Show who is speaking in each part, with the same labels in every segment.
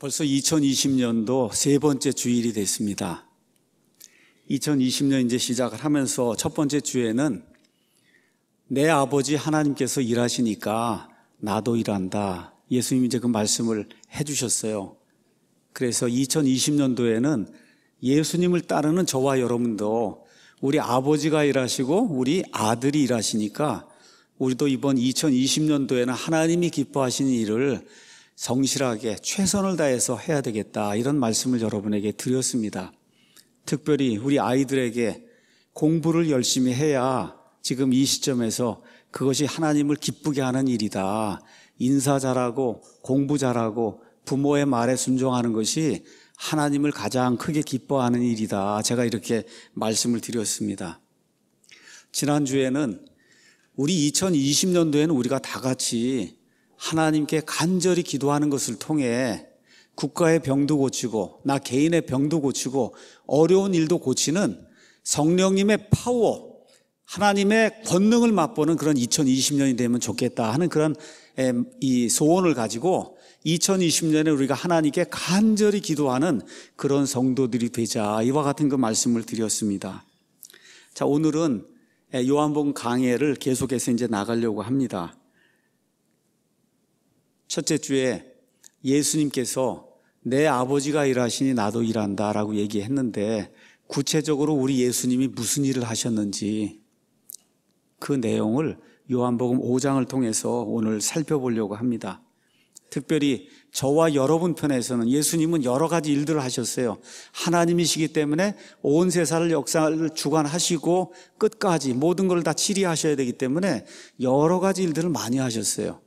Speaker 1: 벌써 2020년도 세 번째 주일이 됐습니다. 2020년 이제 시작을 하면서 첫 번째 주에는 내 아버지 하나님께서 일하시니까 나도 일한다. 예수님이 이제 그 말씀을 해주셨어요. 그래서 2020년도에는 예수님을 따르는 저와 여러분도 우리 아버지가 일하시고 우리 아들이 일하시니까 우리도 이번 2020년도에는 하나님이 기뻐하시는 일을 성실하게 최선을 다해서 해야 되겠다 이런 말씀을 여러분에게 드렸습니다. 특별히 우리 아이들에게 공부를 열심히 해야 지금 이 시점에서 그것이 하나님을 기쁘게 하는 일이다. 인사 잘하고 공부 잘하고 부모의 말에 순종하는 것이 하나님을 가장 크게 기뻐하는 일이다. 제가 이렇게 말씀을 드렸습니다. 지난주에는 우리 2020년도에는 우리가 다 같이 하나님께 간절히 기도하는 것을 통해 국가의 병도 고치고 나 개인의 병도 고치고 어려운 일도 고치는 성령님의 파워 하나님의 권능을 맛보는 그런 2020년이 되면 좋겠다 하는 그런 이 소원을 가지고 2020년에 우리가 하나님께 간절히 기도하는 그런 성도들이 되자 이와 같은 그 말씀을 드렸습니다. 자 오늘은 요한복음 강해를 계속해서 이제 나가려고 합니다. 첫째 주에 예수님께서 내 아버지가 일하시니 나도 일한다 라고 얘기했는데 구체적으로 우리 예수님이 무슨 일을 하셨는지 그 내용을 요한복음 5장을 통해서 오늘 살펴보려고 합니다. 특별히 저와 여러분 편에서는 예수님은 여러 가지 일들을 하셨어요. 하나님이시기 때문에 온 세상을 역사를 주관하시고 끝까지 모든 걸 다 치리하셔야 되기 때문에 여러 가지 일들을 많이 하셨어요.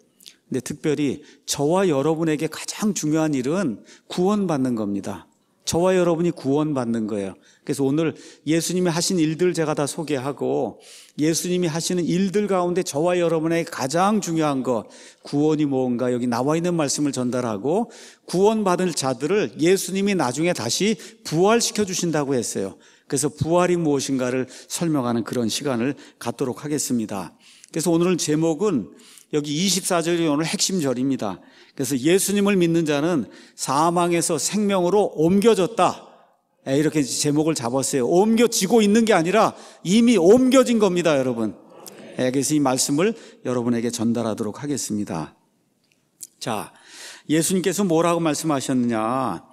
Speaker 1: 근데 특별히 저와 여러분에게 가장 중요한 일은 구원받는 겁니다. 저와 여러분이 구원받는 거예요. 그래서 오늘 예수님이 하신 일들 제가 다 소개하고 예수님이 하시는 일들 가운데 저와 여러분에게 가장 중요한 거 구원이 뭔가 여기 나와 있는 말씀을 전달하고 구원받을 자들을 예수님이 나중에 다시 부활시켜 주신다고 했어요. 그래서 부활이 무엇인가를 설명하는 그런 시간을 갖도록 하겠습니다. 그래서 오늘 제목은 여기 24절이 오늘 핵심절입니다. 그래서 예수님을 믿는 자는 사망에서 생명으로 옮겨졌다. 이렇게 제목을 잡았어요. 옮겨지고 있는 게 아니라 이미 옮겨진 겁니다, 여러분. 그래서 이 말씀을 여러분에게 전달하도록 하겠습니다. 자, 예수님께서 뭐라고 말씀하셨느냐.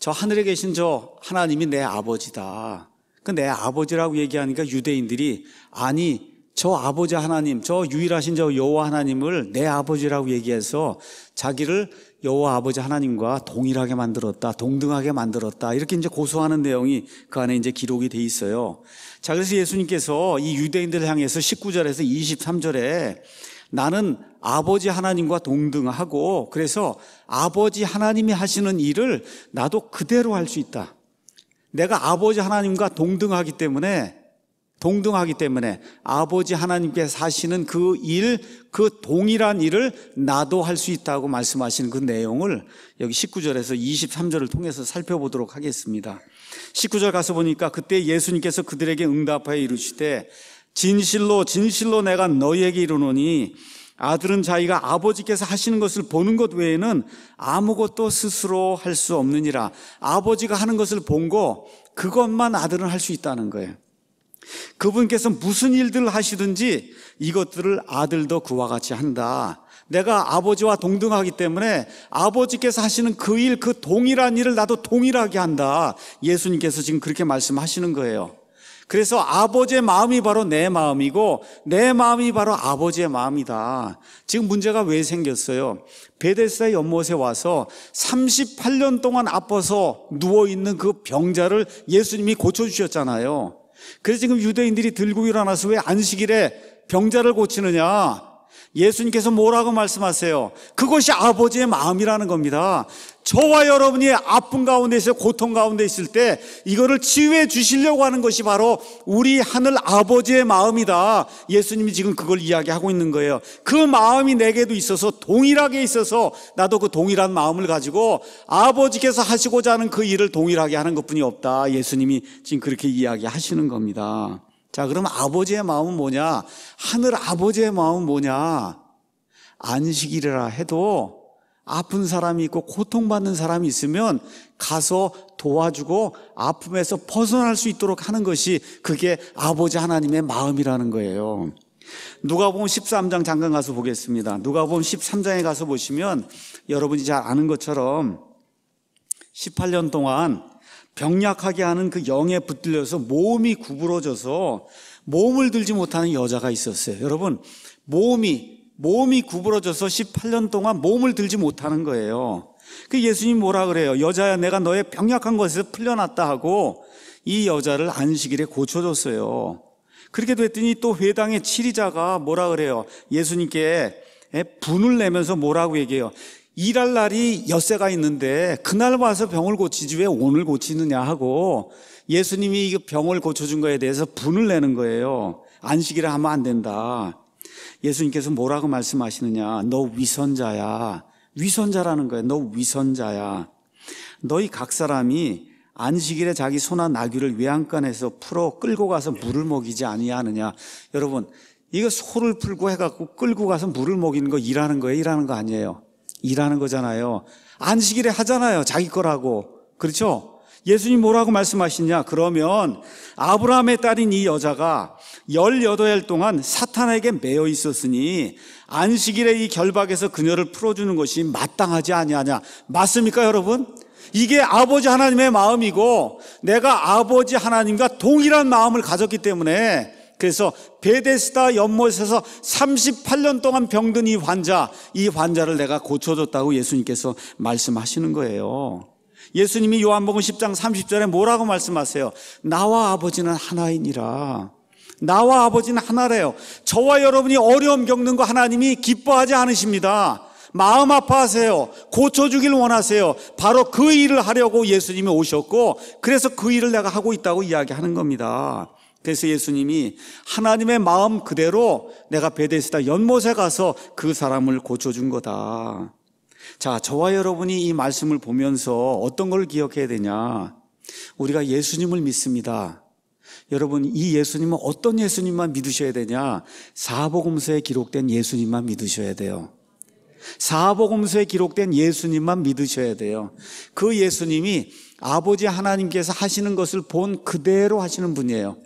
Speaker 1: 저 하늘에 계신 저 하나님이 내 아버지다. 그 내 아버지라고 얘기하니까 유대인들이 아니, 저 아버지 하나님, 저 유일하신 저 여호와 하나님을 내 아버지라고 얘기해서 자기를 여호와 아버지 하나님과 동일하게 만들었다, 동등하게 만들었다 이렇게 이제 고소하는 내용이 그 안에 이제 기록이 돼 있어요. 자 그래서 예수님께서 이 유대인들을 향해서 19절에서 23절에 나는 아버지 하나님과 동등하고 그래서 아버지 하나님이 하시는 일을 나도 그대로 할 수 있다. 내가 아버지 하나님과 동등하기 때문에 동등하기 때문에 아버지 하나님께 사시는 그 일, 그 동일한 일을 나도 할 수 있다고 말씀하시는 그 내용을 여기 19절에서 23절을 통해서 살펴보도록 하겠습니다. 19절 가서 보니까 그때 예수님께서 그들에게 응답하여 이르시되 진실로 진실로 내가 너희에게 이르노니 아들은 자기가 아버지께서 하시는 것을 보는 것 외에는 아무것도 스스로 할 수 없느니라 아버지가 하는 것을 본 거 그것만 아들은 할 수 있다는 거예요. 그분께서 무슨 일들 하시든지 이것들을 아들도 그와 같이 한다. 내가 아버지와 동등하기 때문에 아버지께서 하시는 그 일, 그 동일한 일을 나도 동일하게 한다. 예수님께서 지금 그렇게 말씀하시는 거예요. 그래서 아버지의 마음이 바로 내 마음이고 내 마음이 바로 아버지의 마음이다. 지금 문제가 왜 생겼어요? 베데스다 연못에 와서 38년 동안 아파서 누워 있는 그 병자를 예수님이 고쳐 주셨잖아요. 그래서 지금 유대인들이 들고 일어나서 왜 안식일에 병자를 고치느냐 예수님께서 뭐라고 말씀하세요? 그것이 아버지의 마음이라는 겁니다. 저와 여러분이 아픔 가운데서 고통 가운데 있을 때 이거를 치유해 주시려고 하는 것이 바로 우리 하늘 아버지의 마음이다. 예수님이 지금 그걸 이야기하고 있는 거예요. 그 마음이 내게도 있어서 동일하게 있어서 나도 그 동일한 마음을 가지고 아버지께서 하시고자 하는 그 일을 동일하게 하는 것뿐이 없다. 예수님이 지금 그렇게 이야기하시는 겁니다. 자, 그럼 아버지의 마음은 뭐냐? 하늘 아버지의 마음은 뭐냐? 안식이라 해도 아픈 사람이 있고 고통받는 사람이 있으면 가서 도와주고 아픔에서 벗어날 수 있도록 하는 것이 그게 아버지 하나님의 마음이라는 거예요. 누가 보면 13장 잠깐 가서 보겠습니다. 누가 보면 13장에 가서 보시면 여러분이 잘 아는 것처럼 18년 동안 병약하게 하는 그 영에 붙들려서 몸이 구부러져서 몸을 들지 못하는 여자가 있었어요. 여러분, 몸이, 몸이 구부러져서 18년 동안 몸을 들지 못하는 거예요. 그 예수님 뭐라 그래요? 여자야, 내가 너의 병약한 것에서 풀려났다 하고 이 여자를 안식일에 고쳐줬어요. 그렇게 됐더니 또 회당의 치리자가 뭐라 그래요? 예수님께 분을 내면서 뭐라고 얘기해요? 일할 날이 엿새가 있는데 그날 와서 병을 고치지 왜 오늘 고치느냐 하고 예수님이 병을 고쳐준 거에 대해서 분을 내는 거예요. 안식이라 하면 안 된다. 예수님께서 뭐라고 말씀하시느냐. 너 위선자야. 위선자라는 거예요. 너 위선자야. 너희 각 사람이 안식일에 자기 소나 나귀를 외양간에서 풀어 끌고 가서 물을 먹이지 아니하느냐. 여러분, 이거 소를 풀고 해갖고 끌고 가서 물을 먹이는 거 일하는 거예요. 일하는 거 아니에요. 일하는 거잖아요. 안식일에 하잖아요. 자기 거라고. 그렇죠? 예수님 뭐라고 말씀하시냐? 그러면 아브라함의 딸인 이 여자가 18일 동안 사탄에게 매여 있었으니 안식일의 이 결박에서 그녀를 풀어주는 것이 마땅하지 아니하냐. 맞습니까, 여러분? 이게 아버지 하나님의 마음이고 내가 아버지 하나님과 동일한 마음을 가졌기 때문에 그래서 베데스다 연못에서 38년 동안 병든 이 환자, 이 환자를 내가 고쳐줬다고 예수님께서 말씀하시는 거예요. 예수님이 요한복음 10장 30절에 뭐라고 말씀하세요? 나와 아버지는 하나이니라. 나와 아버지는 하나래요. 저와 여러분이 어려움 겪는 거 하나님이 기뻐하지 않으십니다. 마음 아파하세요. 고쳐주길 원하세요. 바로 그 일을 하려고 예수님이 오셨고, 그래서 그 일을 내가 하고 있다고 이야기하는 겁니다. 그래서 예수님이 하나님의 마음 그대로 내가 베데스다 연못에 가서 그 사람을 고쳐준 거다. 자, 저와 여러분이 이 말씀을 보면서 어떤 걸 기억해야 되냐? 우리가 예수님을 믿습니다. 여러분, 이 예수님은 어떤 예수님만 믿으셔야 되냐? 사복음서에 기록된 예수님만 믿으셔야 돼요. 사복음서에 기록된 예수님만 믿으셔야 돼요. 그 예수님이 아버지 하나님께서 하시는 것을 본 그대로 하시는 분이에요.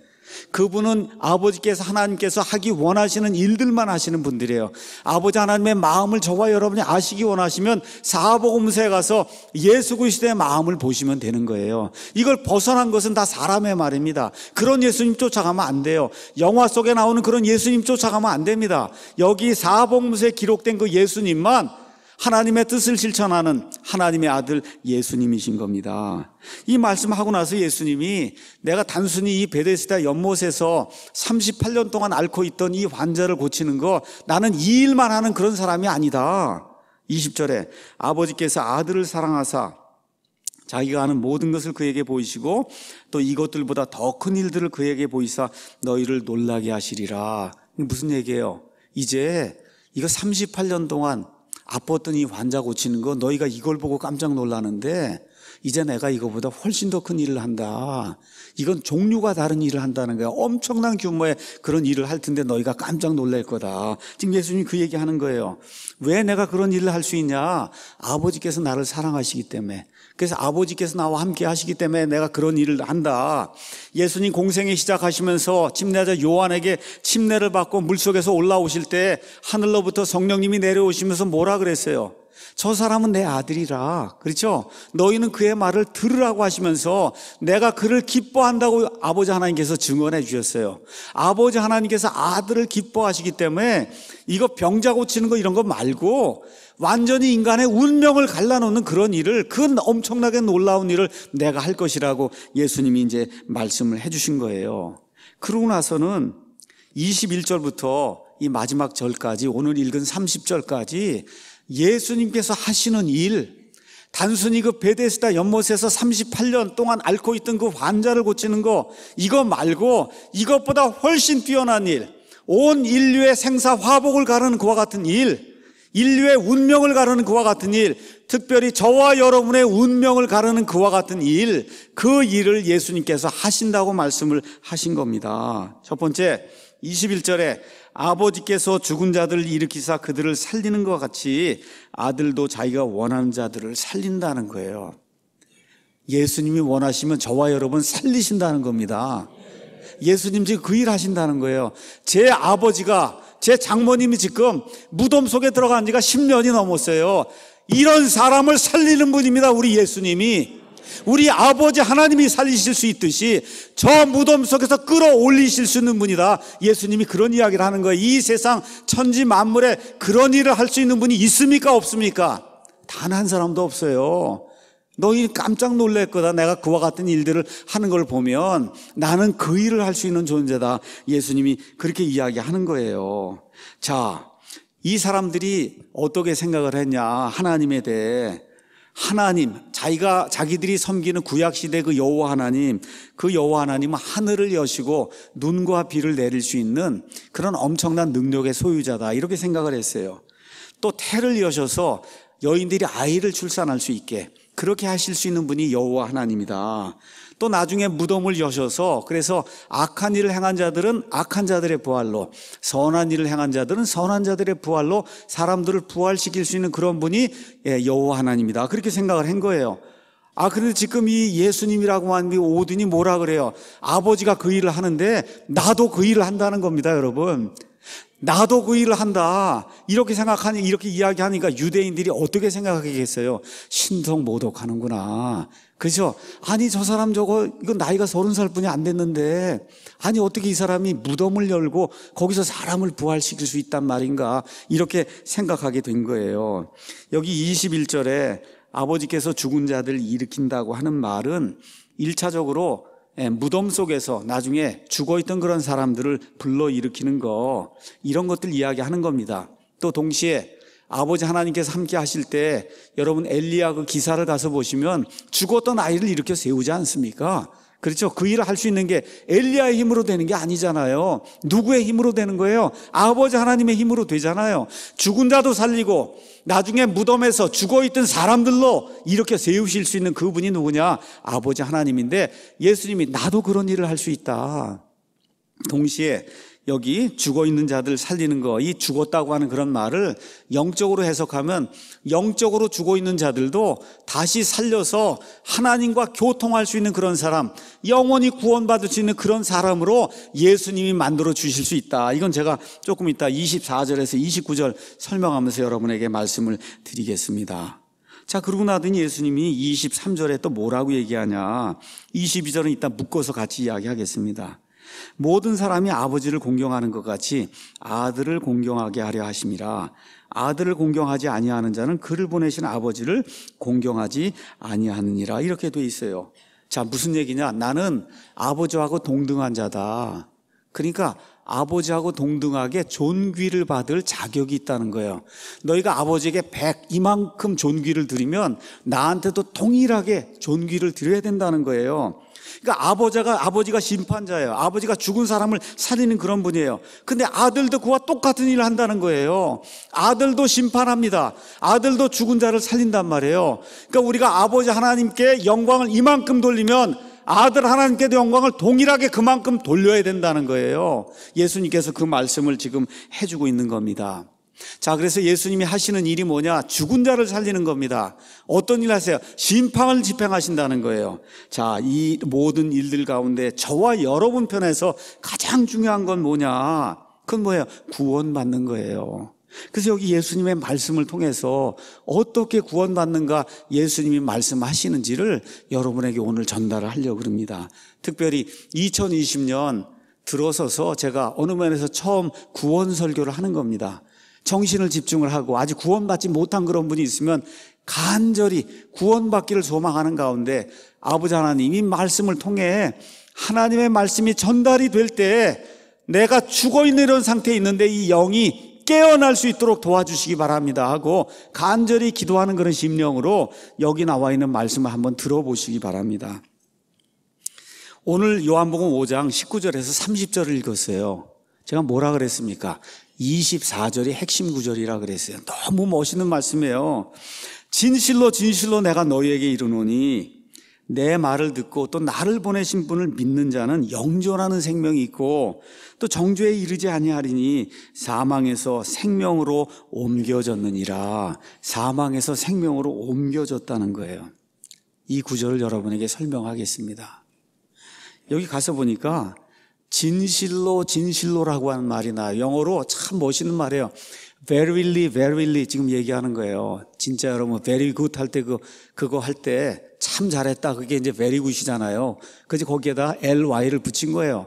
Speaker 1: 그분은 아버지께서 하나님께서 하기 원하시는 일들만 하시는 분들이에요. 아버지 하나님의 마음을 저와 여러분이 아시기 원하시면 사복음서에 가서 예수 그리스도의 마음을 보시면 되는 거예요. 이걸 벗어난 것은 다 사람의 말입니다. 그런 예수님 쫓아가면 안 돼요. 영화 속에 나오는 그런 예수님 쫓아가면 안 됩니다. 여기 사복음서에 기록된 그 예수님만 하나님의 뜻을 실천하는 하나님의 아들 예수님이신 겁니다. 이 말씀하고 나서 예수님이 내가 단순히 이 베데스다 연못에서 38년 동안 앓고 있던 이 환자를 고치는 거 나는 이 일만 하는 그런 사람이 아니다. 20절에 아버지께서 아들을 사랑하사 자기가 아는 모든 것을 그에게 보이시고 또 이것들보다 더 큰 일들을 그에게 보이사 너희를 놀라게 하시리라. 무슨 얘기예요? 이제 이거 38년 동안 아팠더니 환자 고치는 거 너희가 이걸 보고 깜짝 놀라는데 이제 내가 이거보다 훨씬 더 큰 일을 한다. 이건 종류가 다른 일을 한다는 거야. 엄청난 규모의 그런 일을 할 텐데 너희가 깜짝 놀랄 거다. 지금 예수님 그 얘기 하는 거예요. 왜 내가 그런 일을 할 수 있냐? 아버지께서 나를 사랑하시기 때문에. 그래서 아버지께서 나와 함께 하시기 때문에 내가 그런 일을 한다. 예수님 공생에 시작하시면서 침례자 요한에게 침례를 받고 물속에서 올라오실 때 하늘로부터 성령님이 내려오시면서 뭐라 그랬어요? 저 사람은 내 아들이라. 그렇죠? 너희는 그의 말을 들으라고 하시면서 내가 그를 기뻐한다고 아버지 하나님께서 증언해 주셨어요. 아버지 하나님께서 아들을 기뻐하시기 때문에 이거 병자 고치는 거 이런 거 말고 완전히 인간의 운명을 갈라놓는 그런 일을 그 엄청나게 놀라운 일을 내가 할 것이라고 예수님이 이제 말씀을 해주신 거예요. 그러고 나서는 21절부터 이 마지막 절까지 오늘 읽은 30절까지 예수님께서 하시는 일 단순히 그 베데스다 연못에서 38년 동안 앓고 있던 그 환자를 고치는 거 이거 말고 이것보다 훨씬 뛰어난 일온 인류의 생사 화복을 가르는 그와 같은 일 인류의 운명을 가르는 그와 같은 일, 특별히 저와 여러분의 운명을 가르는 그와 같은 일, 그 일을 예수님께서 하신다고 말씀을 하신 겁니다. 첫 번째, 21절에 아버지께서 죽은 자들을 일으키사 그들을 살리는 것 같이 아들도 자기가 원하는 자들을 살린다는 거예요. 예수님이 원하시면 저와 여러분 살리신다는 겁니다. 예수님 지금 그 일 하신다는 거예요. 제 아버지가 제 장모님이 지금 무덤 속에 들어간 지가 10년이 넘었어요. 이런 사람을 살리는 분입니다. 우리 예수님이. 우리 아버지 하나님이 살리실 수 있듯이 저 무덤 속에서 끌어올리실 수 있는 분이다. 예수님이 그런 이야기를 하는 거예요. 이 세상 천지 만물에 그런 일을 할 수 있는 분이 있습니까? 없습니까? 단 한 사람도 없어요. 너희 깜짝 놀랄 거다. 내가 그와 같은 일들을 하는 걸 보면 나는 그 일을 할 수 있는 존재다. 예수님이 그렇게 이야기하는 거예요. 자, 이 사람들이 어떻게 생각을 했냐. 하나님에 대해. 하나님, 자기가, 자기들이 섬기는 구약시대 그 여호와 하나님, 그 여호와 하나님은 하늘을 여시고 눈과 비를 내릴 수 있는 그런 엄청난 능력의 소유자다. 이렇게 생각을 했어요. 또 태를 여셔서 여인들이 아이를 출산할 수 있게 그렇게 하실 수 있는 분이 여호와 하나님이다. 또 나중에 무덤을 여셔서 그래서 악한 일을 행한 자들은 악한 자들의 부활로 선한 일을 행한 자들은 선한 자들의 부활로 사람들을 부활시킬 수 있는 그런 분이 예, 여호와 하나님이다. 그렇게 생각을 한 거예요. 아, 그런데 지금 이 예수님이라고 하는 오든이 뭐라 그래요? 아버지가 그 일을 하는데 나도 그 일을 한다는 겁니다, 여러분. 나도 그 일을 한다. 이렇게 생각하니, 이렇게 이야기하니까 유대인들이 어떻게 생각하겠어요? 신성 모독하는구나. 그죠? 아니, 저 사람 저거, 이건 나이가 서른 살 뿐이 안 됐는데, 아니, 어떻게 이 사람이 무덤을 열고 거기서 사람을 부활시킬 수 있단 말인가. 이렇게 생각하게 된 거예요. 여기 21절에 아버지께서 죽은 자들 일으킨다고 하는 말은 1차적으로 예, 무덤 속에서 나중에 죽어 있던 그런 사람들을 불러 일으키는 거 이런 것들 이야기하는 겁니다. 또 동시에 아버지 하나님께서 함께 하실 때 여러분 엘리야 그 기사를 가서 보시면 죽었던 아이를 일으켜 세우지 않습니까? 그렇죠? 그 일을 할 수 있는 게 엘리야의 힘으로 되는 게 아니잖아요. 누구의 힘으로 되는 거예요? 아버지 하나님의 힘으로 되잖아요. 죽은 자도 살리고 나중에 무덤에서 죽어 있던 사람들로 이렇게 세우실 수 있는 그분이 누구냐? 아버지 하나님인데 예수님이 나도 그런 일을 할 수 있다. 동시에 여기 죽어 있는 자들 살리는 거, 이 죽었다고 하는 그런 말을 영적으로 해석하면 영적으로 죽어 있는 자들도 다시 살려서 하나님과 교통할 수 있는 그런 사람, 영원히 구원받을 수 있는 그런 사람으로 예수님이 만들어 주실 수 있다. 이건 제가 조금 이따 24절에서 29절 설명하면서 여러분에게 말씀을 드리겠습니다. 자, 그러고 나더니 예수님이 23절에 또 뭐라고 얘기하냐. 22절은 이따 묶어서 같이 이야기하겠습니다. 모든 사람이 아버지를 공경하는 것 같이 아들을 공경하게 하려 하심이라 아들을 공경하지 아니하는 자는 그를 보내신 아버지를 공경하지 아니하느니라 이렇게 돼 있어요. 자, 무슨 얘기냐? 나는 아버지하고 동등한 자다. 그러니까 아버지하고 동등하게 존귀를 받을 자격이 있다는 거예요. 너희가 아버지에게 백 이만큼 존귀를 드리면 나한테도 동일하게 존귀를 드려야 된다는 거예요. 그러니까 아버지가 아버지가 심판자예요. 아버지가 죽은 사람을 살리는 그런 분이에요. 근데 아들도 그와 똑같은 일을 한다는 거예요. 아들도 심판합니다. 아들도 죽은 자를 살린단 말이에요. 그러니까 우리가 아버지 하나님께 영광을 이만큼 돌리면 아들 하나님께도 영광을 동일하게 그만큼 돌려야 된다는 거예요. 예수님께서 그 말씀을 지금 해주고 있는 겁니다. 자, 그래서 예수님이 하시는 일이 뭐냐? 죽은 자를 살리는 겁니다. 어떤 일 하세요? 심판을 집행하신다는 거예요. 자, 이 모든 일들 가운데 저와 여러분 편에서 가장 중요한 건 뭐냐? 그건 뭐예요? 구원받는 거예요. 그래서 여기 예수님의 말씀을 통해서 어떻게 구원받는가 예수님이 말씀하시는지를 여러분에게 오늘 전달을 하려고 합니다. 특별히 2020년 들어서서 제가 어느 면에서 처음 구원 설교를 하는 겁니다. 정신을 집중을 하고 아직 구원받지 못한 그런 분이 있으면 간절히 구원받기를 소망하는 가운데 아버지 하나님이 말씀을 통해 하나님의 말씀이 전달이 될 때 내가 죽어 있는 이런 상태에 있는데 이 영이 깨어날 수 있도록 도와주시기 바랍니다 하고 간절히 기도하는 그런 심령으로 여기 나와 있는 말씀을 한번 들어보시기 바랍니다. 오늘 요한복음 5장 19절에서 30절을 읽었어요. 제가 뭐라 그랬습니까? 24절이 핵심 구절이라 그랬어요. 너무 멋있는 말씀이에요. 진실로 진실로 내가 너희에게 이르노니 내 말을 듣고 또 나를 보내신 분을 믿는 자는 영존하는 생명이 있고 또 정죄에 이르지 아니하리니 사망에서 생명으로 옮겨졌느니라 사망에서 생명으로 옮겨졌다는 거예요. 이 구절을 여러분에게 설명하겠습니다. 여기 가서 보니까 진실로 진실로라고 하는 말이나 영어로 참 멋있는 말이에요. verily verily 지금 얘기하는 거예요. 진짜 여러분 very good 할 때 그 그거 할 때 참 잘했다. 그게 이제 very good이잖아요. 그래서 거기에다 ly를 붙인 거예요.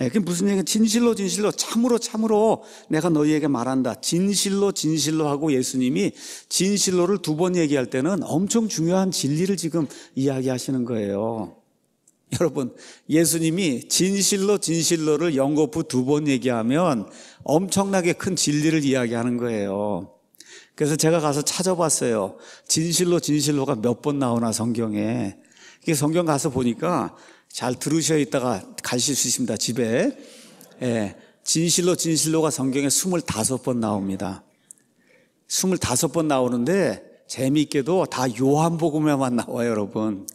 Speaker 1: 예, 그게 무슨 얘기야? 진실로 진실로 참으로 참으로 내가 너희에게 말한다. 진실로 진실로 하고 예수님이 진실로를 두 번 얘기할 때는 엄청 중요한 진리를 지금 이야기하시는 거예요. 여러분, 예수님이 진실로 진실로를 연거푸 두번 얘기하면 엄청나게 큰 진리를 이야기하는 거예요. 그래서 제가 가서 찾아봤어요. 진실로 진실로가 몇 번 나오나 성경에. 이게 성경 가서 보니까 잘 들으셔 있다가 가실 수 있습니다. 집에. 예. 진실로 진실로가 성경에 25번 나옵니다. 25번 나오는데 재미있게도 다 요한복음에만 나와요, 여러분.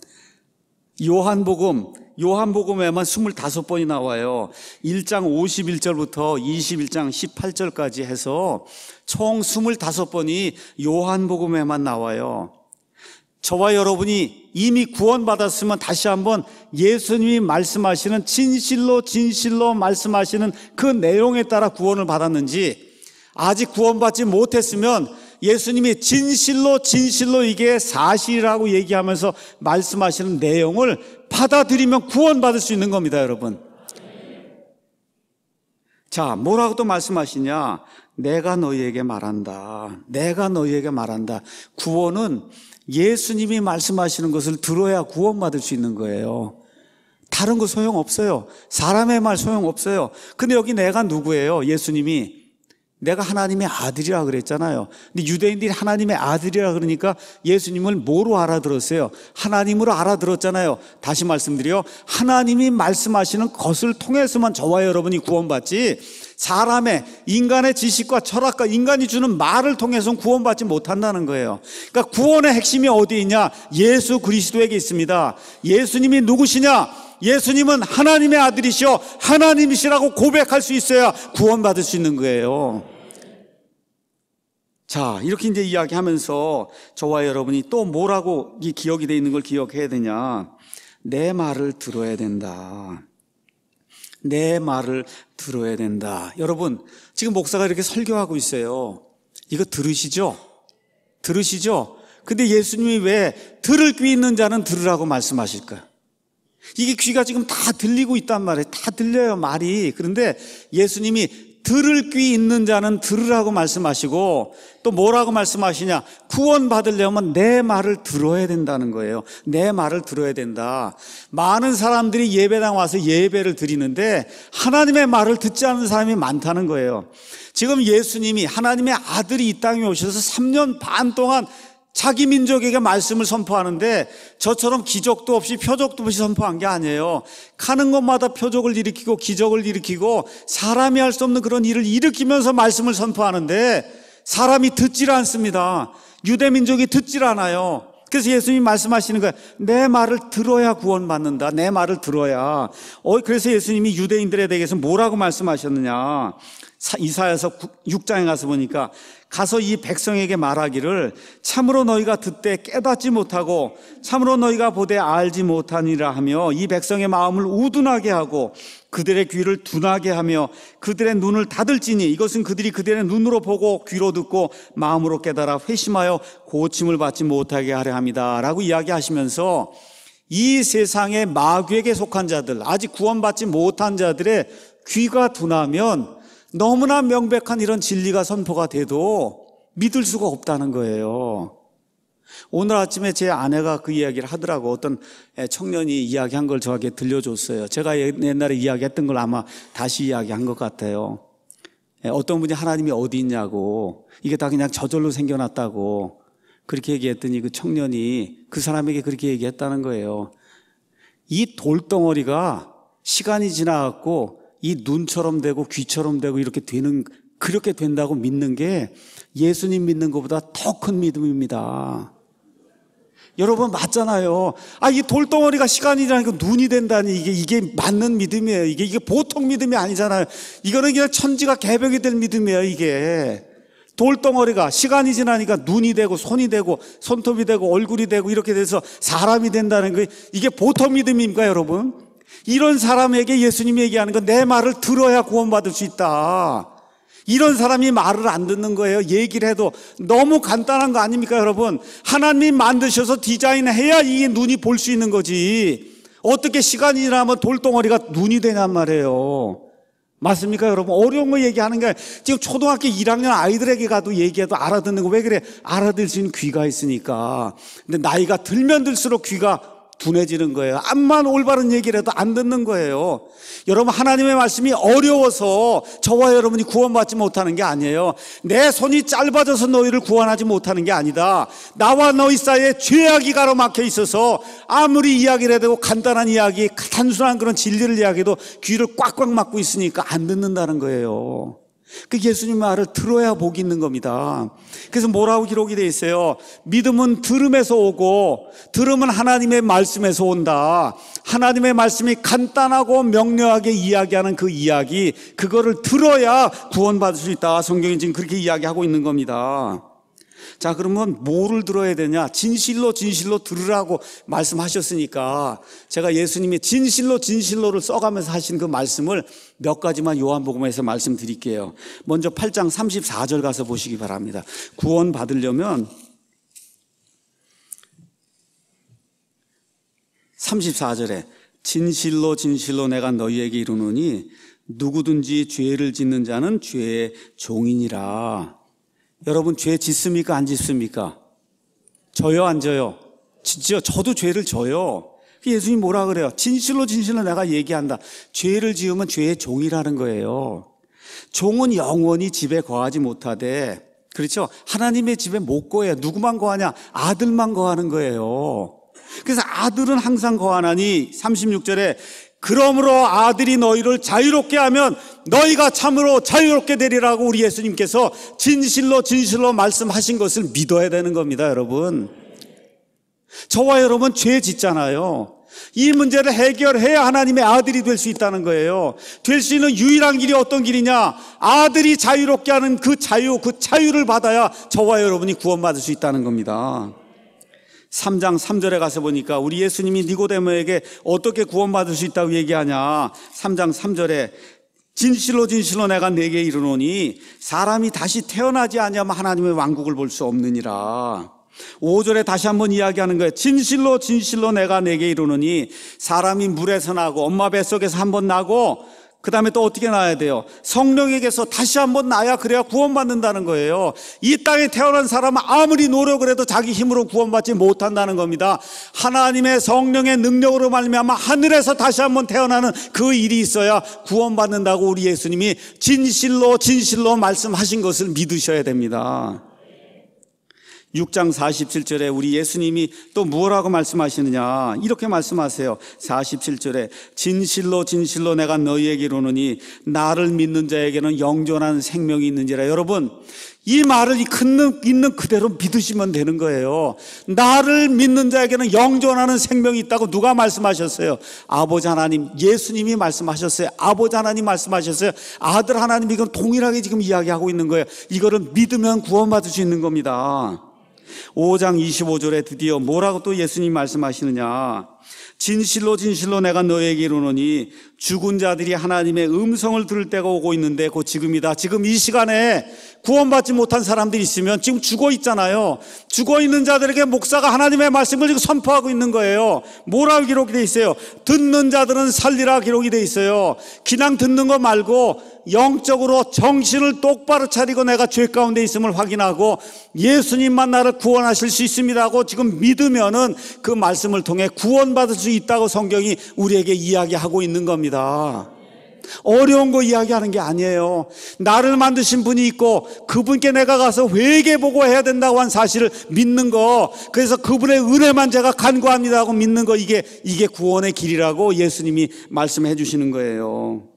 Speaker 1: 요한복음, 요한복음에만 25번이 나와요. 1장 51절부터 21장 18절까지 해서 총 25번이 요한복음에만 나와요. 저와 여러분이 이미 구원받았으면 다시 한번 예수님이 말씀하시는 진실로 진실로 말씀하시는 그 내용에 따라 구원을 받았는지 아직 구원받지 못했으면 예수님이 진실로 진실로 이게 사실이라고 얘기하면서 말씀하시는 내용을 받아들이면 구원받을 수 있는 겁니다, 여러분. 자, 뭐라고 또 말씀하시냐? 내가 너희에게 말한다. 내가 너희에게 말한다. 구원은 예수님이 말씀하시는 것을 들어야 구원받을 수 있는 거예요. 다른 거 소용없어요. 사람의 말 소용없어요. 근데 여기 내가 누구예요? 예수님이. 내가 하나님의 아들이라 그랬잖아요. 근데 유대인들이 하나님의 아들이라 그러니까 예수님을 뭐로 알아들었어요? 하나님으로 알아들었잖아요. 다시 말씀드려. 요 하나님이 말씀하시는 것을 통해서만 저와 여러분이 구원받지 사람의 인간의 지식과 철학과 인간이 주는 말을 통해서는 구원받지 못한다는 거예요. 그러니까 구원의 핵심이 어디 있냐? 예수 그리스도에게 있습니다. 예수님이 누구시냐? 예수님은 하나님의 아들이시오 하나님이시라고 고백할 수 있어야 구원받을 수 있는 거예요. 자, 이렇게 이제 이야기하면서 저와 여러분이 또 뭐라고 이 기억이 돼 있는 걸 기억해야 되냐. 내 말을 들어야 된다. 내 말을 들어야 된다. 여러분, 지금 목사가 이렇게 설교하고 있어요. 이거 들으시죠? 들으시죠? 근데 예수님이 왜 들을 귀 있는 자는 들으라고 말씀하실까 이게 귀가 지금 다 들리고 있단 말이에요. 다 들려요, 말이. 그런데 예수님이 들을 귀 있는 자는 들으라고 말씀하시고 또 뭐라고 말씀하시냐? 구원받으려면 내 말을 들어야 된다는 거예요. 내 말을 들어야 된다. 많은 사람들이 예배당 와서 예배를 드리는데 하나님의 말을 듣지 않는 사람이 많다는 거예요. 지금 예수님이 하나님의 아들이 이 땅에 오셔서 3년 반 동안 자기 민족에게 말씀을 선포하는데 저처럼 기적도 없이 표적도 없이 선포한 게 아니에요. 가는 곳마다 표적을 일으키고 기적을 일으키고 사람이 할 수 없는 그런 일을 일으키면서 말씀을 선포하는데 사람이 듣질 않습니다. 유대민족이 듣질 않아요. 그래서 예수님이 말씀하시는 거야. 내 말을 들어야 구원받는다. 내 말을 들어야. 어, 그래서 예수님이 유대인들에 대해서 뭐라고 말씀하셨느냐. 이사에서 6장에 가서 보니까 가서 이 백성에게 말하기를 참으로 너희가 듣되 깨닫지 못하고 참으로 너희가 보되 알지 못하니라 하며 이 백성의 마음을 우둔하게 하고 그들의 귀를 둔하게 하며 그들의 눈을 닫을지니 이것은 그들이 그들의 눈으로 보고 귀로 듣고 마음으로 깨달아 회심하여 고침을 받지 못하게 하려 합니다. 라고 이야기하시면서 이 세상의 마귀에게 속한 자들, 아직 구원받지 못한 자들의 귀가 둔하면 너무나 명백한 이런 진리가 선포가 돼도 믿을 수가 없다는 거예요. 오늘 아침에 제 아내가 그 이야기를 하더라고 어떤 예, 청년이 이야기한 걸 저에게 들려줬어요. 제가 옛날에 이야기했던 걸 아마 다시 이야기한 것 같아요. 예, 어떤 분이 하나님이 어디 있냐고 이게 다 그냥 저절로 생겨났다고 그렇게 얘기했더니 그 청년이 그 사람에게 그렇게 얘기했다는 거예요. 이 돌덩어리가 시간이 지나갔고 이 눈처럼 되고 귀처럼 되고 이렇게 되는 그렇게 된다고 믿는 게 예수님 믿는 것보다 더 큰 믿음입니다. 여러분 맞잖아요. 아, 이 돌덩어리가 시간이라는 건 눈이 된다니 이게 이게 맞는 믿음이에요. 이게 이게 보통 믿음이 아니잖아요. 이거는 그냥 천지가 개벽이 될 믿음이에요, 이게. 돌덩어리가 시간이 지나니까 눈이 되고 손이 되고 손톱이 되고 얼굴이 되고 이렇게 돼서 사람이 된다는 게 이게 보통 믿음입니까, 여러분? 이런 사람에게 예수님이 얘기하는 건 내 말을 들어야 구원받을 수 있다. 이런 사람이 말을 안 듣는 거예요. 얘기를 해도 너무 간단한 거 아닙니까, 여러분? 하나님 만드셔서 디자인해야 이 눈이 볼 수 있는 거지. 어떻게 시간이 지나면 돌덩어리가 눈이 되냔 말이에요. 맞습니까, 여러분? 어려운 거 얘기하는 게 지금 초등학교 1학년 아이들에게 가도 얘기해도 알아듣는 거 왜 그래? 알아들 수 있는 귀가 있으니까. 근데 나이가 들면 들수록 귀가 둔해지는 거예요. 암만 올바른 얘기를 해도 안 듣는 거예요. 여러분, 하나님의 말씀이 어려워서 저와 여러분이 구원받지 못하는 게 아니에요. 내 손이 짧아져서 너희를 구원하지 못하는 게 아니다. 나와 너희 사이에 죄악이 가로막혀 있어서 아무리 이야기를 해도 간단한 이야기, 단순한 그런 진리를 이야기해도 귀를 꽉꽉 막고 있으니까 안 듣는다는 거예요. 그 예수님 말을 들어야 복이 있는 겁니다. 그래서 뭐라고 기록이 돼 있어요? 믿음은 들음에서 오고 들음은 하나님의 말씀에서 온다. 하나님의 말씀이 간단하고 명료하게 이야기하는 그 이야기 그거를 들어야 구원받을 수 있다. 성경이 지금 그렇게 이야기하고 있는 겁니다. 자, 그러면 뭐를 들어야 되냐? 진실로 진실로 들으라고 말씀하셨으니까 제가 예수님이 진실로 진실로를 써가면서 하신 그 말씀을 몇 가지만 요한복음에서 말씀드릴게요. 먼저 8장 34절 가서 보시기 바랍니다. 구원 받으려면 34절에 진실로 진실로 내가 너희에게 이르노니 누구든지 죄를 짓는 자는 죄의 종이니라. 여러분 죄 짓습니까? 안 짓습니까? 저요, 안 저요? 진짜 저도 죄를 져요. 그 예수님 뭐라 그래요? 진실로 진실로 내가 얘기한다. 죄를 지으면 죄의 종이라는 거예요. 종은 영원히 집에 거하지 못하되, 그렇죠? 하나님의 집에 못거해 누구만 거하냐? 아들만 거하는 거예요. 그래서 아들은 항상 거하나니 36절에 그러므로 아들이 너희를 자유롭게 하면 너희가 참으로 자유롭게 되리라고 우리 예수님께서 진실로 진실로 말씀하신 것을 믿어야 되는 겁니다, 여러분. 저와 여러분 죄 짓잖아요. 이 문제를 해결해야 하나님의 아들이 될 수 있다는 거예요. 될 수 있는 유일한 길이 어떤 길이냐? 아들이 자유롭게 하는 그 자유, 그 자유를 받아야 저와 여러분이 구원받을 수 있다는 겁니다. 3장 3절에 가서 보니까 우리 예수님이 니고데모에게 어떻게 구원받을 수 있다고 얘기하냐. 3장 3절에 진실로 진실로 내가 내게 이르노니 사람이 다시 태어나지 아니하면 하나님의 왕국을 볼 수 없느니라. 5절에 다시 한번 이야기하는 거예요. 진실로 진실로 내가 내게 이르노니 사람이 물에서 나고 엄마 뱃속에서 한 번 나고 그 다음에 또 어떻게 나야 돼요? 성령에게서 다시 한번 나야 그래야 구원받는다는 거예요. 이 땅에 태어난 사람은 아무리 노력을 해도 자기 힘으로 구원받지 못한다는 겁니다. 하나님의 성령의 능력으로 말미암아 하늘에서 다시 한번 태어나는 그 일이 있어야 구원받는다고 우리 예수님이 진실로 진실로 말씀하신 것을 믿으셔야 됩니다. 6장 47절에 우리 예수님이 또 뭐라고 말씀하시느냐 이렇게 말씀하세요. 47절에 진실로 진실로 내가 너희에게로 오니 나를 믿는 자에게는 영존한 생명이 있는지라 여러분 이 말을 있는 그대로 믿으시면 되는 거예요. 나를 믿는 자에게는 영존하는 생명이 있다고 누가 말씀하셨어요? 아버지 하나님, 예수님이 말씀하셨어요. 아버지 하나님 말씀하셨어요. 아들 하나님, 이건 동일하게 지금 이야기하고 있는 거예요. 이거를 믿으면 구원받을 수 있는 겁니다. 5장 25절에 드디어 뭐라고 또 예수님 말씀하시느냐. 진실로 진실로 내가 너에게 이르노니 죽은 자들이 하나님의 음성을 들을 때가 오고 있는데 곧 지금이다. 지금 이 시간에 구원받지 못한 사람들이 있으면 지금 죽어 있잖아요. 죽어 있는 자들에게 목사가 하나님의 말씀을 지금 선포하고 있는 거예요. 뭐라고 기록이 돼 있어요? 듣는 자들은 살리라 기록이 돼 있어요. 그냥 듣는 거 말고 영적으로 정신을 똑바로 차리고 내가 죄 가운데 있음을 확인하고 예수님만 나를 구원하실 수 있습니다고 지금 믿으면은 그 말씀을 통해 구원 구원받을 수 있다고 성경이 우리에게 이야기하고 있는 겁니다. 어려운 거 이야기하는 게 아니에요. 나를 만드신 분이 있고 그분께 내가 가서 회개 보고 해야 된다고 한 사실을 믿는 거. 그래서 그분의 은혜만 제가 간구합니다 고 믿는 거 이게 이게 구원의 길이라고 예수님이 말씀해 주시는 거예요.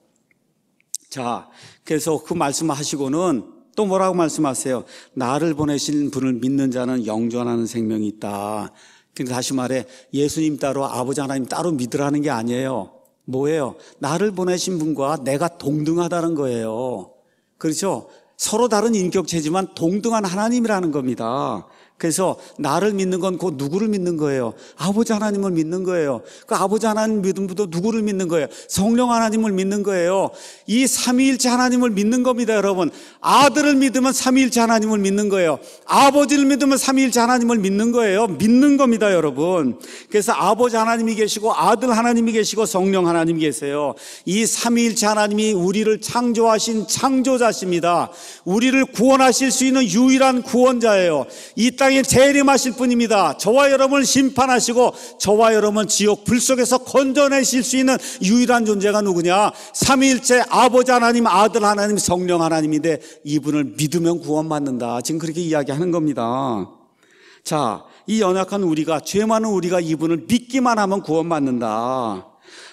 Speaker 1: 자, 그래서 그 말씀하시고는 또 뭐라고 말씀하세요? 나를 보내신 분을 믿는 자는 영존하는 생명이 있다. 그러니까 다시 말해 예수님 따로 아버지 하나님 따로 믿으라는 게 아니에요. 뭐예요? 나를 보내신 분과 내가 동등하다는 거예요. 그렇죠? 서로 다른 인격체지만 동등한 하나님이라는 겁니다. 그래서 나를 믿는 건 곧 누구를 믿는 거예요? 아버지 하나님을 믿는 거예요. 그 아버지 하나님 믿음부터 누구를 믿는 거예요? 성령 하나님을 믿는 거예요. 이 삼위일체 하나님을 믿는 겁니다, 여러분. 아들을 믿으면 삼위일체 하나님을 믿는 거예요. 아버지를 믿으면 삼위일체 하나님을 믿는 거예요. 믿는 겁니다, 여러분. 그래서 아버지 하나님이 계시고 아들 하나님이 계시고 성령 하나님이 계세요. 이 삼위일체 하나님이 우리를 창조하신 창조자십니다. 우리를 구원하실 수 있는 유일한 구원자예요. 이 땅에 세상에 재림하실 분입니다. 저와 여러분을 심판하시고 저와 여러분 지옥 불 속에서 건져내실 수 있는 유일한 존재가 누구냐? 삼위일체 아버지 하나님, 아들 하나님, 성령 하나님인데 이분을 믿으면 구원받는다. 지금 그렇게 이야기하는 겁니다. 자, 이 연약한 우리가 죄 많은 우리가 이분을 믿기만 하면 구원받는다.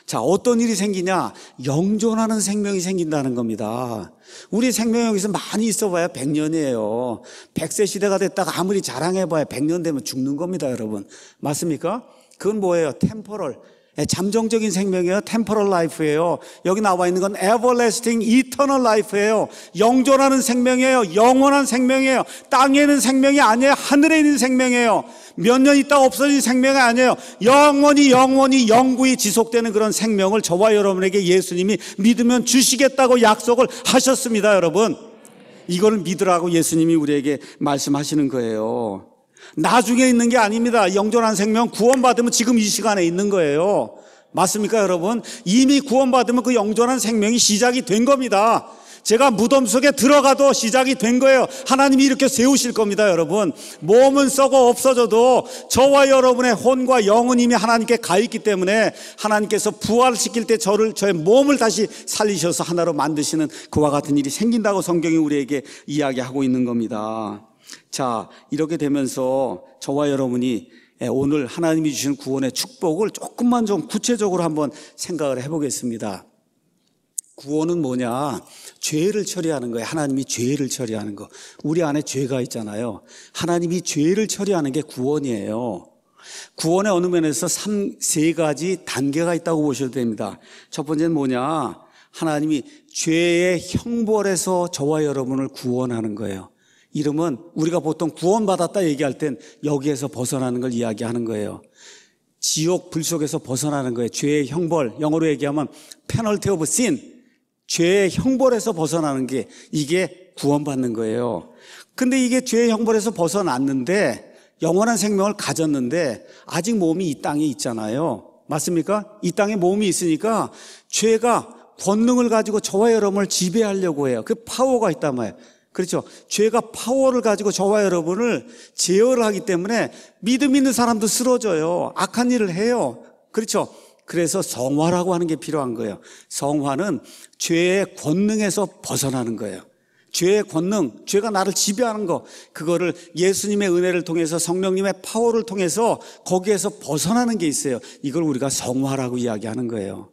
Speaker 1: 자, 어떤 일이 생기냐? 영존하는 생명이 생긴다는 겁니다. 우리 생명 여기서 많이 있어봐야 100년이에요. 100세 시대가 됐다가 아무리 자랑해봐야 100년 되면 죽는 겁니다, 여러분. 맞습니까? 그건 뭐예요? 템포럴. 예, 잠정적인 생명이에요. 템퍼럴 라이프예요. 여기 나와 있는 건 에버레스팅 이터널 라이프예요. 영존하는 생명이에요. 영원한 생명이에요. 땅에 있는 생명이 아니에요. 하늘에 있는 생명이에요. 몇 년 있다 없어진 생명이 아니에요. 영원히 영원히 영구히 지속되는 그런 생명을 저와 여러분에게 예수님이 믿으면 주시겠다고 약속을 하셨습니다, 여러분. 이걸 믿으라고 예수님이 우리에게 말씀하시는 거예요. 나중에 있는 게 아닙니다. 영존한 생명 구원받으면 지금 이 시간에 있는 거예요. 맞습니까, 여러분? 이미 구원받으면 그 영존한 생명이 시작이 된 겁니다. 제가 무덤 속에 들어가도 시작이 된 거예요. 하나님이 이렇게 세우실 겁니다, 여러분. 몸은 썩어 없어져도 저와 여러분의 혼과 영은 이미 하나님께 가 있기 때문에 하나님께서 부활시킬 때 저를, 저의 몸을 다시 살리셔서 하나로 만드시는 그와 같은 일이 생긴다고 성경이 우리에게 이야기하고 있는 겁니다. 자, 이렇게 되면서 저와 여러분이 예, 오늘 하나님이 주신 구원의 축복을 조금만 좀 구체적으로 한번 생각을 해보겠습니다. 구원은 뭐냐? 죄를 처리하는 거예요. 하나님이 죄를 처리하는 거. 우리 안에 죄가 있잖아요. 하나님이 죄를 처리하는 게 구원이에요. 구원의 어느 면에서 3, 세 가지 단계가 있다고 보셔도 됩니다. 첫 번째는 뭐냐? 하나님이 죄의 형벌에서 저와 여러분을 구원하는 거예요. 이름은 우리가 보통 구원받았다 얘기할 땐 여기에서 벗어나는 걸 이야기하는 거예요. 지옥 불 속에서 벗어나는 거예요. 죄의 형벌. 영어로 얘기하면 페널티 오브 씬. 죄의 형벌에서 벗어나는 게 이게 구원받는 거예요. 근데 이게 죄의 형벌에서 벗어났는데 영원한 생명을 가졌는데 아직 몸이 이 땅에 있잖아요. 맞습니까? 이 땅에 몸이 있으니까 죄가 권능을 가지고 저와 여러분을 지배하려고 해요. 그 파워가 있단 말이에요. 그렇죠. 죄가 파워를 가지고 저와 여러분을 제어를 하기 때문에 믿음 있는 사람도 쓰러져요. 악한 일을 해요. 그렇죠. 그래서 성화라고 하는 게 필요한 거예요. 성화는 죄의 권능에서 벗어나는 거예요. 죄의 권능, 죄가 나를 지배하는 거, 그거를 예수님의 은혜를 통해서 성령님의 파워를 통해서 거기에서 벗어나는 게 있어요. 이걸 우리가 성화라고 이야기하는 거예요.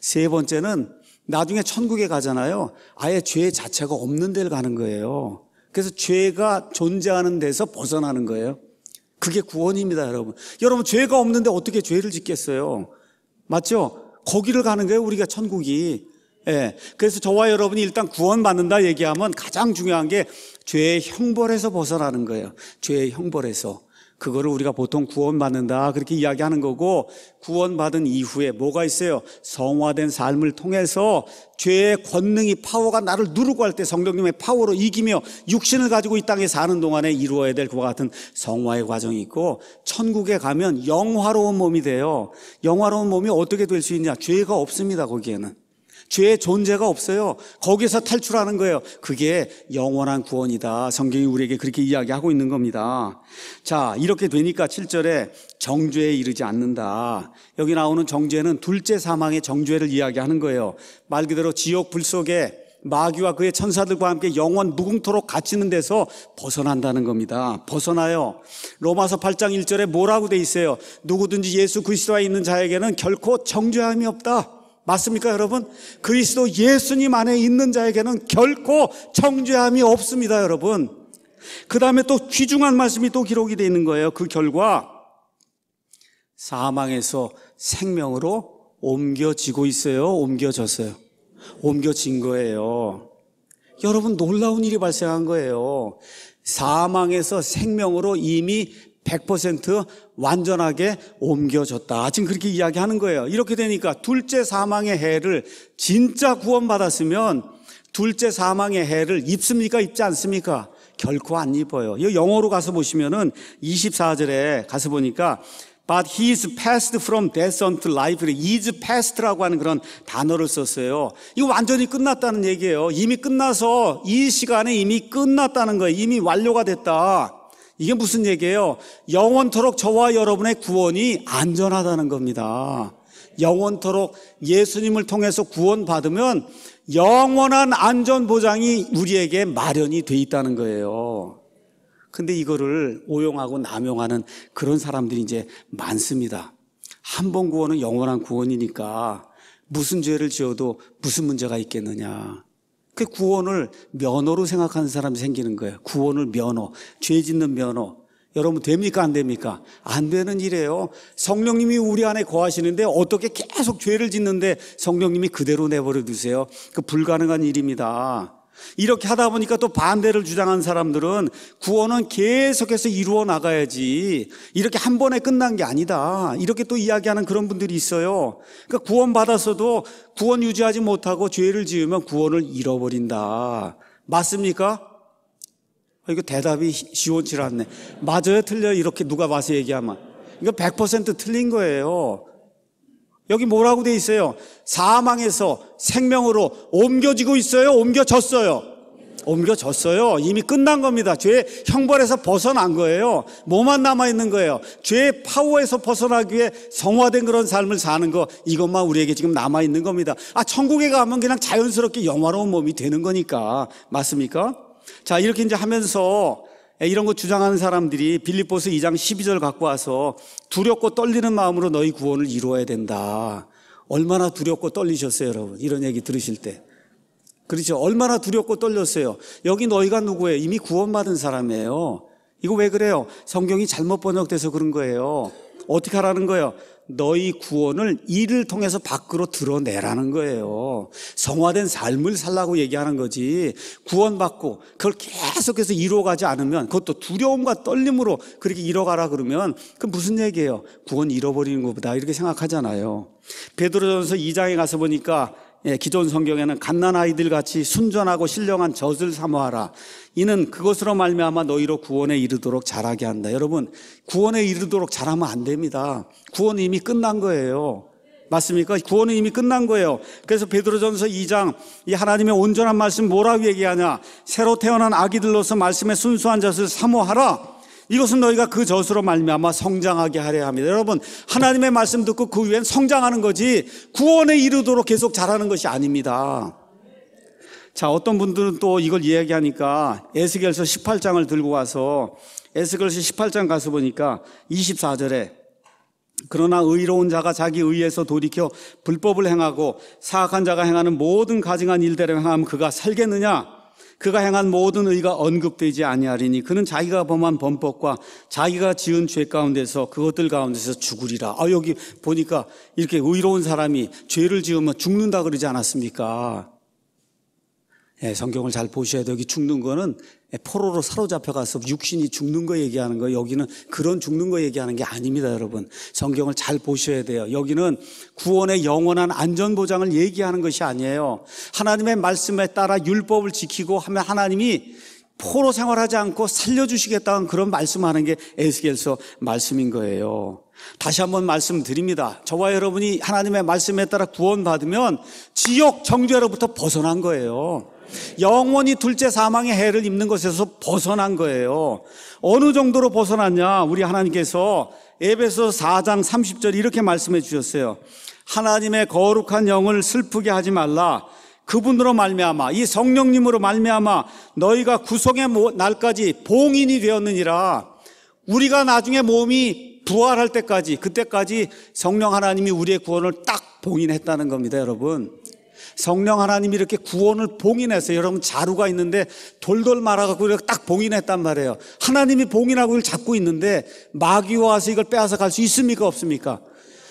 Speaker 1: 세 번째는 나중에 천국에 가잖아요. 아예 죄 자체가 없는 데를 가는 거예요. 그래서 죄가 존재하는 데서 벗어나는 거예요. 그게 구원입니다, 여러분. 여러분, 죄가 없는데 어떻게 죄를 짓겠어요? 맞죠? 거기를 가는 거예요, 우리가 천국이. 예. 그래서 저와 여러분이 일단 구원받는다 얘기하면 가장 중요한 게 죄의 형벌에서 벗어나는 거예요. 죄의 형벌에서. 그거를 우리가 보통 구원받는다 그렇게 이야기하는 거고 구원받은 이후에 뭐가 있어요? 성화된 삶을 통해서 죄의 권능이 파워가 나를 누르고 할 때 성령님의 파워로 이기며 육신을 가지고 이 땅에 사는 동안에 이루어야 될 그와 같은 성화의 과정이 있고 천국에 가면 영화로운 몸이 돼요. 영화로운 몸이 어떻게 될 수 있냐? 죄가 없습니다 거기에는. 죄의 존재가 없어요. 거기서 탈출하는 거예요. 그게 영원한 구원이다. 성경이 우리에게 그렇게 이야기하고 있는 겁니다. 자, 이렇게 되니까 7절에 정죄에 이르지 않는다. 여기 나오는 정죄는 둘째 사망의 정죄를 이야기하는 거예요. 말 그대로 지옥 불 속에 마귀와 그의 천사들과 함께 영원 무궁토록 갇히는 데서 벗어난다는 겁니다. 벗어나요. 로마서 8장 1절에 뭐라고 돼 있어요? 누구든지 예수 그리스도와 있는 자에게는 결코 정죄함이 없다. 맞습니까, 여러분? 그리스도 예수님 안에 있는 자에게는 결코 청죄함이 없습니다, 여러분. 그 다음에 또 귀중한 말씀이 또 기록이 되어 있는 거예요. 그 결과 사망에서 생명으로 옮겨지고 있어요. 옮겨졌어요. 옮겨진 거예요. 여러분 놀라운 일이 발생한 거예요. 사망에서 생명으로 이미 100% 완전하게 옮겨졌다. 지금 그렇게 이야기하는 거예요. 이렇게 되니까 둘째 사망의 해를 진짜 구원받았으면 둘째 사망의 해를 입습니까? 입지 않습니까? 결코 안 입어요. 이 영어로 가서 보시면은 24절에 가서 보니까 But he is passed from death unto life. is passed라고 하는 그런 단어를 썼어요. 이거 완전히 끝났다는 얘기예요. 이미 끝나서 이 시간에 이미 끝났다는 거예요. 이미 완료가 됐다. 이게 무슨 얘기예요? 영원토록 저와 여러분의 구원이 안전하다는 겁니다. 영원토록 예수님을 통해서 구원받으면 영원한 안전보장이 우리에게 마련이 돼 있다는 거예요. 근데 이거를 오용하고 남용하는 그런 사람들이 이제 많습니다. 한 번 구원은 영원한 구원이니까 무슨 죄를 지어도 무슨 문제가 있겠느냐. 그 구원을 면허로 생각하는 사람이 생기는 거예요. 구원을 면허, 죄 짓는 면허. 여러분 됩니까 안 됩니까? 안 되는 일이에요. 성령님이 우리 안에 거하시는데 어떻게 계속 죄를 짓는데 성령님이 그대로 내버려 두세요? 그 불가능한 일입니다. 이렇게 하다 보니까 또 반대를 주장한 사람들은 구원은 계속해서 이루어 나가야지. 이렇게 한 번에 끝난 게 아니다. 이렇게 또 이야기하는 그런 분들이 있어요. 그러니까 구원 받았어도 구원 유지하지 못하고 죄를 지으면 구원을 잃어버린다. 맞습니까? 어, 이거 대답이 시원치 않네. 맞아요, 틀려요. 이렇게 누가 와서 얘기하면. 이거 100% 틀린 거예요. 여기 뭐라고 돼 있어요? 사망에서 생명으로 옮겨지고 있어요? 옮겨졌어요? 옮겨졌어요. 이미 끝난 겁니다. 죄의 형벌에서 벗어난 거예요. 뭐만 남아있는 거예요? 죄의 파워에서 벗어나기 위해 성화된 그런 삶을 사는 거, 이것만 우리에게 지금 남아있는 겁니다. 아, 천국에 가면 그냥 자연스럽게 영화로운 몸이 되는 거니까. 맞습니까? 자, 이렇게 이제 하면서 이런 거 주장하는 사람들이 빌립보스 2장 12절 갖고 와서 두렵고 떨리는 마음으로 너희 구원을 이루어야 된다. 얼마나 두렵고 떨리셨어요, 여러분. 이런 얘기 들으실 때. 그렇죠. 얼마나 두렵고 떨렸어요. 여기 너희가 누구예요? 이미 구원받은 사람이에요. 이거 왜 그래요? 성경이 잘못 번역돼서 그런 거예요. 어떻게 하라는 거예요? 너희 구원을 이를 통해서 밖으로 드러내라는 거예요. 성화된 삶을 살라고 얘기하는 거지. 구원받고 그걸 계속해서 이뤄가지 않으면 그것도 두려움과 떨림으로 그렇게 이뤄가라 그러면 그 무슨 얘기예요? 구원 잃어버리는 것보다 이렇게 생각하잖아요. 베드로전서 2장에 가서 보니까 예, 기존 성경에는 갓난 아이들 같이 순전하고 신령한 젖을 사모하라 이는 그것으로 말미암아 너희로 구원에 이르도록 자라게 한다. 여러분, 구원에 이르도록 자라면 안 됩니다. 구원은 이미 끝난 거예요. 맞습니까? 구원은 이미 끝난 거예요. 그래서 베드로전서 2장 이 하나님의 온전한 말씀 뭐라고 얘기하냐? 새로 태어난 아기들로서 말씀의 순수한 젖을 사모하라. 이것은 너희가 그 젖으로 말미암아 성장하게 하려 합니다. 여러분 하나님의 말씀 듣고 그 위엔 성장하는 거지 구원에 이르도록 계속 자라는 것이 아닙니다. 자 어떤 분들은 또 이걸 이야기하니까 에스겔서 18장을 들고 와서 에스겔서 18장 가서 보니까 24절에 그러나 의로운 자가 자기 의에서 돌이켜 불법을 행하고 사악한 자가 행하는 모든 가증한 일대로 행하면 그가 살겠느냐 그가 행한 모든 의가 언급되지 아니하리니 그는 자기가 범한 범법과 자기가 지은 죄 가운데서 그것들 가운데서 죽으리라. 아 여기 보니까 이렇게 의로운 사람이 죄를 지으면 죽는다 그러지 않았습니까? 예, 성경을 잘 보셔야 되요기 죽는 거는 예, 포로로 사로잡혀가서 육신이 죽는 거 얘기하는 거 여기는 그런 죽는 거 얘기하는 게 아닙니다, 여러분. 성경을 잘 보셔야 돼요. 여기는 구원의 영원한 안전보장을 얘기하는 것이 아니에요. 하나님의 말씀에 따라 율법을 지키고 하면 하나님이 포로 생활하지 않고 살려주시겠다는 그런 말씀하는 게 에스겔서 말씀인 거예요. 다시 한번 말씀드립니다. 저와 여러분이 하나님의 말씀에 따라 구원받으면 지옥 정죄로부터 벗어난 거예요. 영원히 둘째 사망의 해를 입는 것에서 벗어난 거예요. 어느 정도로 벗어났냐? 우리 하나님께서 에베소 4장 30절 이렇게 말씀해 주셨어요. 하나님의 거룩한 영을 슬프게 하지 말라. 그분으로 말미암아 이 성령님으로 말미암아 너희가 구속의 날까지 봉인이 되었느니라. 우리가 나중에 몸이 부활할 때까지 그때까지 성령 하나님이 우리의 구원을 딱 봉인했다는 겁니다, 여러분. 성령 하나님이 이렇게 구원을 봉인해서 여러분 자루가 있는데 돌돌 말아갖고 이렇게 딱 봉인했단 말이에요. 하나님이 봉인하고 이걸 잡고 있는데 마귀와 와서 이걸 빼앗아 갈 수 있습니까? 없습니까?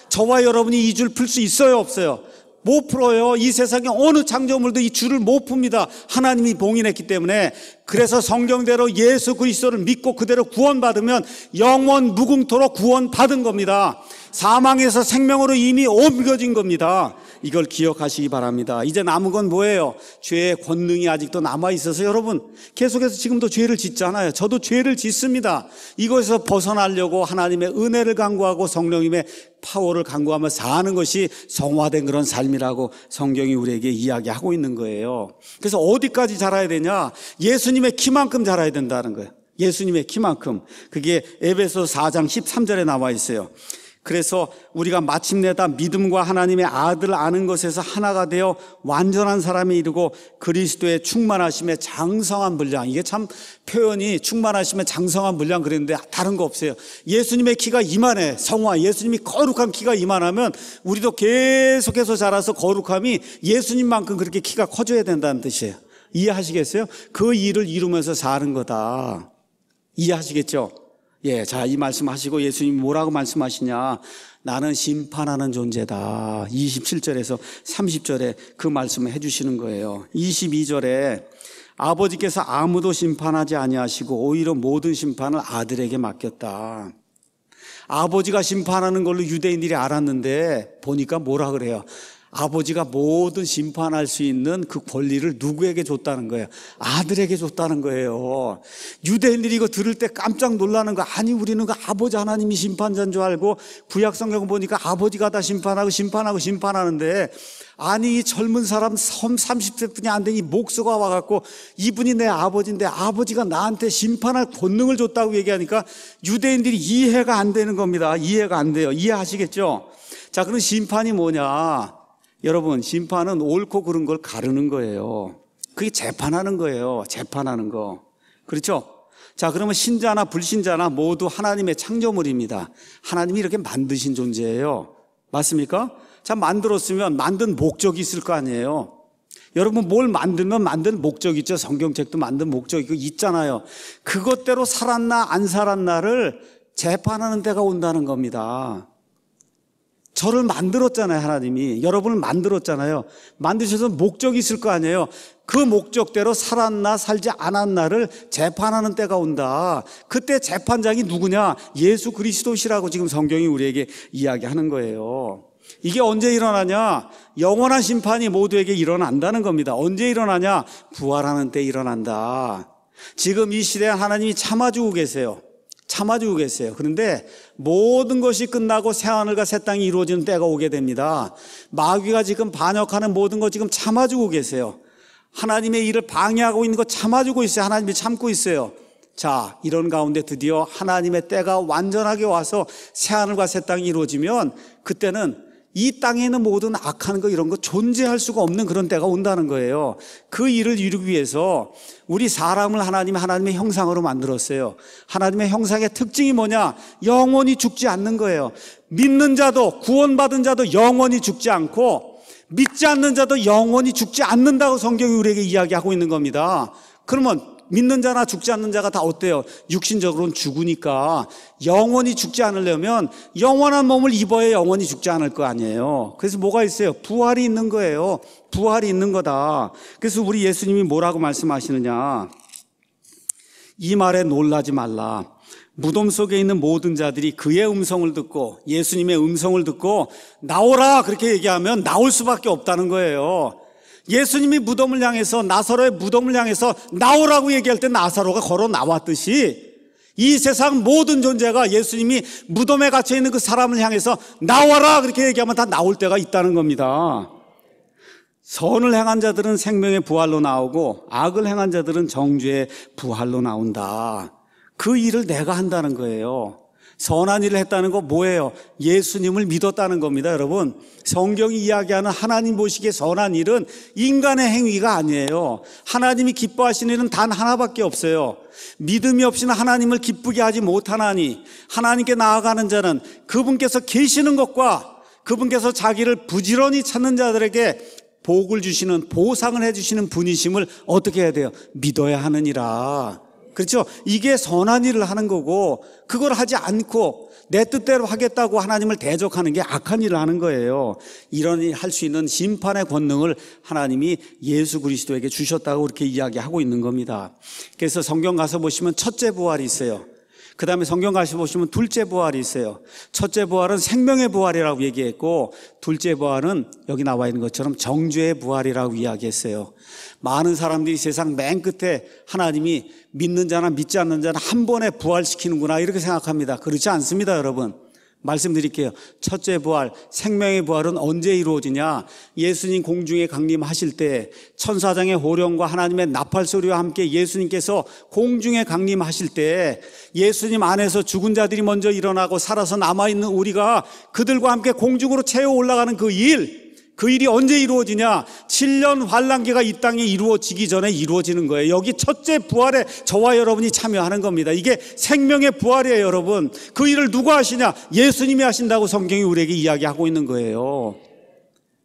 Speaker 1: 저와 여러분이 이 줄 풀 수 있어요? 없어요? 못 풀어요. 이 세상에 어느 창조물도 이 줄을 못 풉니다. 하나님이 봉인했기 때문에 그래서 성경대로 예수 그리스도를 믿고 그대로 구원받으면 영원 무궁토로 구원받은 겁니다. 사망에서 생명으로 이미 옮겨진 겁니다. 이걸 기억하시기 바랍니다. 이제 남은 건 뭐예요? 죄의 권능이 아직도 남아 있어서 여러분 계속해서 지금도 죄를 짓잖아요. 저도 죄를 짓습니다. 이것에서 벗어나려고 하나님의 은혜를 강구하고 성령님의 파워를 강구하며 사는 것이 성화된 그런 삶이라고 성경이 우리에게 이야기하고 있는 거예요. 그래서 어디까지 자라야 되냐? 예수 예수님의 키만큼 자라야 된다는 거예요. 예수님의 키만큼. 그게 에베소 4장 13절에 나와 있어요. 그래서 우리가 마침내 다 믿음과 하나님의 아들 아는 것에서 하나가 되어 완전한 사람이 이르고 그리스도의 충만하심에 장성한 분량. 이게 참 표현이 충만하심에 장성한 분량 그랬는데 다른 거 없어요. 예수님의 키가 이만해. 성화. 예수님이 거룩한 키가 이만하면 우리도 계속해서 자라서 거룩함이 예수님만큼 그렇게 키가 커져야 된다는 뜻이에요. 이해하시겠어요? 그 일을 이루면서 사는 거다. 이해하시겠죠? 예, 자, 이 말씀 하시고 예수님 뭐라고 말씀하시냐. 나는 심판하는 존재다. 27절에서 30절에 그 말씀을 해주시는 거예요. 22절에 아버지께서 아무도 심판하지 아니하시고 오히려 모든 심판을 아들에게 맡겼다. 아버지가 심판하는 걸로 유대인들이 알았는데 보니까 뭐라 그래요? 아버지가 모든 심판할 수 있는 그 권리를 누구에게 줬다는 거예요? 아들에게 줬다는 거예요. 유대인들이 이거 들을 때 깜짝 놀라는 거 아니 우리는 그 아버지 하나님이 심판자인 줄 알고 구약 성경 보니까 아버지가 다 심판하고 심판하고 심판하는데 아니 이 젊은 사람 섬 30세뿐이 안된이 목수가 와갖고 이분이 내 아버지인데 아버지가 나한테 심판할 권능을 줬다고 얘기하니까 유대인들이 이해가 안 되는 겁니다. 이해가 안 돼요. 이해하시겠죠? 자, 그럼 심판이 뭐냐? 여러분, 심판은 옳고 그른 걸 가르는 거예요. 그게 재판하는 거예요. 재판하는 거. 그렇죠? 자, 그러면 신자나 불신자나 모두 하나님의 창조물입니다. 하나님이 이렇게 만드신 존재예요. 맞습니까? 자, 만들었으면 만든 목적이 있을 거 아니에요. 여러분 뭘 만들면 만든 목적 있죠. 성경책도 만든 목적 있 있잖아요. 그것대로 살았나 안 살았나를 재판하는 때가 온다는 겁니다. 저를 만들었잖아요, 하나님이. 여러분을 만들었잖아요. 만드셔서 목적이 있을 거 아니에요. 그 목적대로 살았나 살지 않았나를 재판하는 때가 온다. 그때 재판장이 누구냐? 예수 그리스도시라고 지금 성경이 우리에게 이야기하는 거예요. 이게 언제 일어나냐? 영원한 심판이 모두에게 일어난다는 겁니다. 언제 일어나냐? 부활하는 때 일어난다. 지금 이 시대에 하나님이 참아주고 계세요. 참아주고 계세요. 그런데 모든 것이 끝나고 새하늘과 새 땅이 이루어지는 때가 오게 됩니다. 마귀가 지금 반역하는 모든 거 지금 참아주고 계세요. 하나님의 일을 방해하고 있는 거 참아주고 있어요. 하나님이 참고 있어요. 자, 이런 가운데 드디어 하나님의 때가 완전하게 와서 새하늘과 새 땅이 이루어지면 그때는 이 땅에는 모든 악한 거 이런 거 존재할 수가 없는 그런 때가 온다는 거예요. 그 일을 이루기 위해서 우리 사람을 하나님 하나님의 형상으로 만들었어요. 하나님의 형상의 특징이 뭐냐? 영원히 죽지 않는 거예요. 믿는 자도 구원받은 자도 영원히 죽지 않고 믿지 않는 자도 영원히 죽지 않는다고 성경이 우리에게 이야기하고 있는 겁니다. 그러면 믿는 자나 죽지 않는 자가 다 어때요? 육신적으로는 죽으니까 영원히 죽지 않으려면 영원한 몸을 입어야 영원히 죽지 않을 거 아니에요. 그래서 뭐가 있어요? 부활이 있는 거예요. 부활이 있는 거다. 그래서 우리 예수님이 뭐라고 말씀하시느냐? 이 말에 놀라지 말라. 무덤 속에 있는 모든 자들이 그의 음성을 듣고 예수님의 음성을 듣고 나오라 그렇게 얘기하면 나올 수밖에 없다는 거예요. 예수님이 무덤을 향해서 나사로의 무덤을 향해서 나오라고 얘기할 때 나사로가 걸어 나왔듯이 이 세상 모든 존재가 예수님이 무덤에 갇혀 있는 그 사람을 향해서 나와라 그렇게 얘기하면 다 나올 때가 있다는 겁니다. 선을 행한 자들은 생명의 부활로 나오고 악을 행한 자들은 정죄의 부활로 나온다. 그 일을 내가 한다는 거예요. 선한 일을 했다는 거 뭐예요? 예수님을 믿었다는 겁니다, 여러분. 성경이 이야기하는 하나님 보시기에 선한 일은 인간의 행위가 아니에요. 하나님이 기뻐하시는 일은 단 하나밖에 없어요. 믿음이 없이는 하나님을 기쁘게 하지 못하나니 하나님께 나아가는 자는 그분께서 계시는 것과 그분께서 자기를 부지런히 찾는 자들에게 복을 주시는 보상을 해 주시는 분이심을 어떻게 해야 돼요? 믿어야 하느니라. 그렇죠? 이게 선한 일을 하는 거고 그걸 하지 않고 내 뜻대로 하겠다고 하나님을 대적하는 게 악한 일을 하는 거예요. 이런 일 할 수 있는 심판의 권능을 하나님이 예수 그리스도에게 주셨다고 그렇게 이야기하고 있는 겁니다. 그래서 성경 가서 보시면 첫째 부활이 있어요. 그 다음에 성경 가서 보시면 둘째 부활이 있어요. 첫째 부활은 생명의 부활이라고 얘기했고, 둘째 부활은 여기 나와 있는 것처럼 정죄의 부활이라고 이야기했어요. 많은 사람들이 세상 맨 끝에 하나님이 믿는 자나 믿지 않는 자나 한 번에 부활시키는구나 이렇게 생각합니다. 그렇지 않습니다, 여러분. 말씀드릴게요. 첫째 부활, 생명의 부활은 언제 이루어지냐? 예수님 공중에 강림하실 때 천사장의 호령과 하나님의 나팔 소리와 함께 예수님께서 공중에 강림하실 때 예수님 안에서 죽은 자들이 먼저 일어나고 살아서 남아 있는 우리가 그들과 함께 공중으로 채워 올라가는 그 일. 그 일이 언제 이루어지냐? 7년 환란기가 이 땅에 이루어지기 전에 이루어지는 거예요. 여기 첫째 부활에 저와 여러분이 참여하는 겁니다. 이게 생명의 부활이에요, 여러분. 그 일을 누가 하시냐? 예수님이 하신다고 성경이 우리에게 이야기하고 있는 거예요.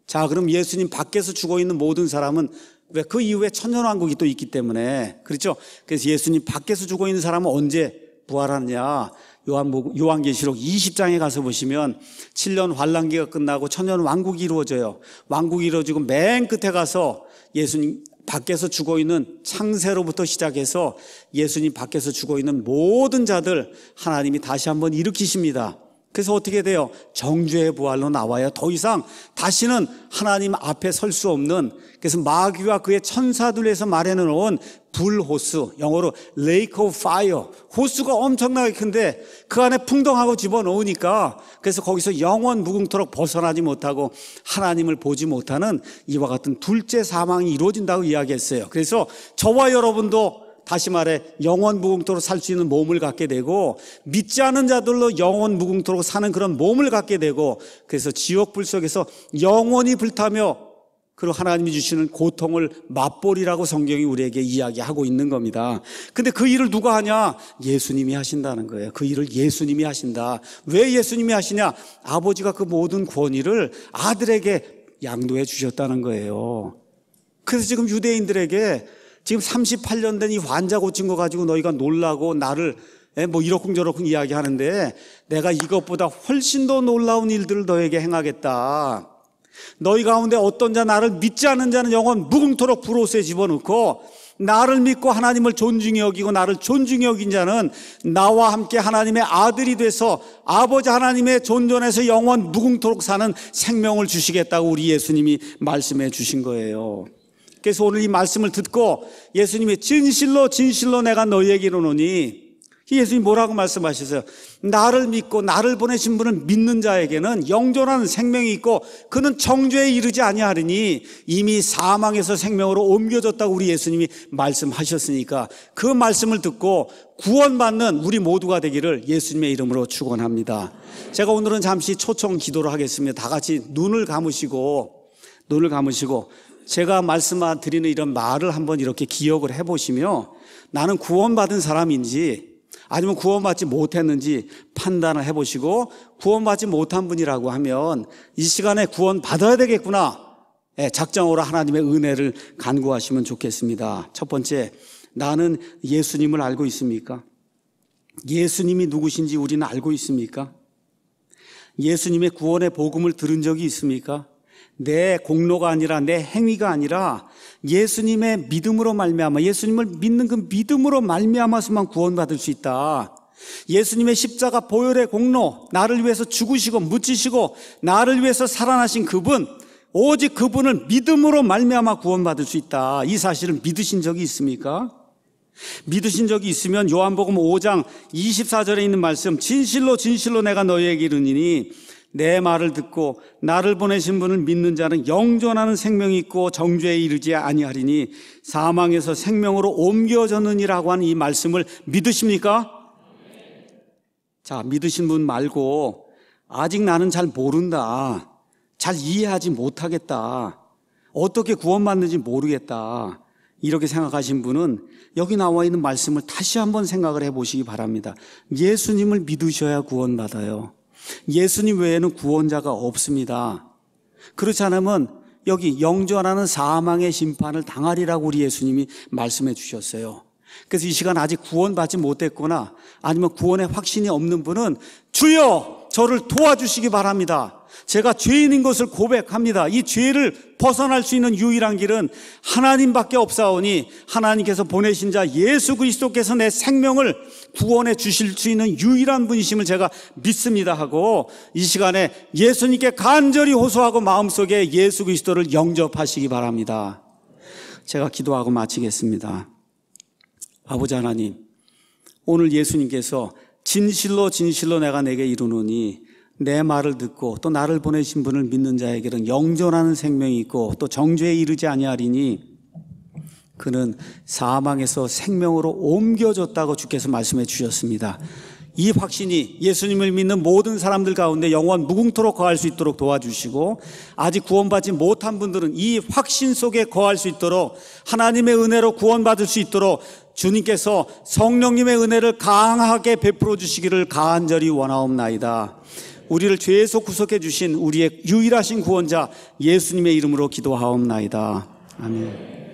Speaker 1: 자, 그럼 예수님 밖에서 죽어 있는 모든 사람은 왜 그 이후에 천년왕국이 또 있기 때문에 그렇죠? 그래서 예수님 밖에서 죽어 있는 사람은 언제 부활하느냐? 요한계시록 20장에 가서 보시면 7년 환란기가 끝나고 천년 왕국이 이루어져요. 왕국이 이루어지고 맨 끝에 가서 예수님 밖에서 죽어 있는 창세로부터 시작해서 예수님 밖에서 죽어 있는 모든 자들 하나님이 다시 한번 일으키십니다. 그래서 어떻게 돼요? 정죄의 부활로 나와야 더 이상 다시는 하나님 앞에 설 수 없는 그래서 마귀와 그의 천사들에서 말해놓은 불호수 영어로 lake of fire 호수가 엄청나게 큰데 그 안에 풍덩하고 집어넣으니까 그래서 거기서 영원 무궁토록 벗어나지 못하고 하나님을 보지 못하는 이와 같은 둘째 사망이 이루어진다고 이야기했어요 그래서 저와 여러분도 다시 말해 영원 무궁토록 살수 있는 몸을 갖게 되고 믿지 않은 자들로 영원 무궁토록 사는 그런 몸을 갖게 되고 그래서 지옥 불 속에서 영원히 불타며 그리고 하나님이 주시는 고통을 맛보리라고 성경이 우리에게 이야기하고 있는 겁니다. 근데 그 일을 누가 하냐? 예수님이 하신다는 거예요. 그 일을 예수님이 하신다. 왜 예수님이 하시냐? 아버지가 그 모든 권위를 아들에게 양도해 주셨다는 거예요. 그래서 지금 유대인들에게 지금 38년 된 이 환자 고친 거 가지고 너희가 놀라고 나를 예, 뭐 이러쿵저러쿵 이야기하는데 내가 이것보다 훨씬 더 놀라운 일들을 너에게 행하겠다. 너희 가운데 어떤 자 나를 믿지 않는 자는 영원 무궁토록 불옷에 집어넣고 나를 믿고 하나님을 존중히 여기고 나를 존중히 여긴 자는 나와 함께 하나님의 아들이 돼서 아버지 하나님의 존전에서 영원 무궁토록 사는 생명을 주시겠다고 우리 예수님이 말씀해 주신 거예요. 그래서 오늘 이 말씀을 듣고 예수님이 진실로 진실로 내가 너희에게 이르노니 예수님 뭐라고 말씀하셨어요? 나를 믿고 나를 보내신 분을 믿는 자에게는 영존하는 생명이 있고 그는 정죄에 이르지 아니하리니 이미 사망에서 생명으로 옮겨졌다고 우리 예수님이 말씀하셨으니까 그 말씀을 듣고 구원받는 우리 모두가 되기를 예수님의 이름으로 축원합니다. 제가 오늘은 잠시 초청 기도를 하겠습니다. 다 같이 눈을 감으시고 눈을 감으시고 제가 말씀드리는 이런 말을 한번 이렇게 기억을 해보시며 나는 구원받은 사람인지 아니면 구원받지 못했는지 판단을 해보시고 구원받지 못한 분이라고 하면 이 시간에 구원받아야 되겠구나. 예, 작정으로 하나님의 은혜를 간구하시면 좋겠습니다. 첫 번째, 나는 예수님을 알고 있습니까? 예수님이 누구신지 우리는 알고 있습니까? 예수님의 구원의 복음을 들은 적이 있습니까? 내 공로가 아니라 내 행위가 아니라 예수님의 믿음으로 말미암아 예수님을 믿는 그 믿음으로 말미암아서만 구원받을 수 있다. 예수님의 십자가 보혈의 공로 나를 위해서 죽으시고 묻히시고 나를 위해서 살아나신 그분 오직 그분을 믿음으로 말미암아 구원받을 수 있다. 이 사실을 믿으신 적이 있습니까? 믿으신 적이 있으면 요한복음 5장 24절에 있는 말씀 진실로 진실로 내가 너희에게 이르니 내 말을 듣고 나를 보내신 분을 믿는 자는 영존하는 생명이 있고 정죄에 이르지 아니하리니 사망에서 생명으로 옮겨졌느니라고 하는 이 말씀을 믿으십니까? 자, 믿으신 분 말고 아직 나는 잘 모른다. 잘 이해하지 못하겠다. 어떻게 구원받는지 모르겠다. 이렇게 생각하신 분은 여기 나와 있는 말씀을 다시 한번 생각을 해 보시기 바랍니다. 예수님을 믿으셔야 구원받아요. 예수님 외에는 구원자가 없습니다. 그렇지 않으면 여기 영전하는 사망의 심판을 당하리라고 우리 예수님이 말씀해 주셨어요. 그래서 이 시간 아직 구원받지 못했거나 아니면 구원의 확신이 없는 분은 주여 저를 도와주시기 바랍니다. 제가 죄인인 것을 고백합니다. 이 죄를 벗어날 수 있는 유일한 길은 하나님밖에 없사오니 하나님께서 보내신 자 예수 그리스도께서 내 생명을 구원해 주실 수 있는 유일한 분이심을 제가 믿습니다 하고 이 시간에 예수님께 간절히 호소하고 마음속에 예수 그리스도를 영접하시기 바랍니다. 제가 기도하고 마치겠습니다. 아버지 하나님, 오늘 예수님께서 진실로 진실로 내가 내게 이루노니 내 말을 듣고 또 나를 보내신 분을 믿는 자에게는 영존하는 생명이 있고 또 정죄에 이르지 아니하리니 그는 사망에서 생명으로 옮겨졌다고 주께서 말씀해 주셨습니다. 이 확신이 예수님을 믿는 모든 사람들 가운데 영원 무궁토록 거할 수 있도록 도와주시고 아직 구원받지 못한 분들은 이 확신 속에 거할 수 있도록 하나님의 은혜로 구원받을 수 있도록 주님께서 성령님의 은혜를 강하게 베풀어 주시기를 간절히 원하옵나이다. 우리를 죄에서 구속해 주신 우리의 유일하신 구원자 예수님의 이름으로 기도하옵나이다. 아멘.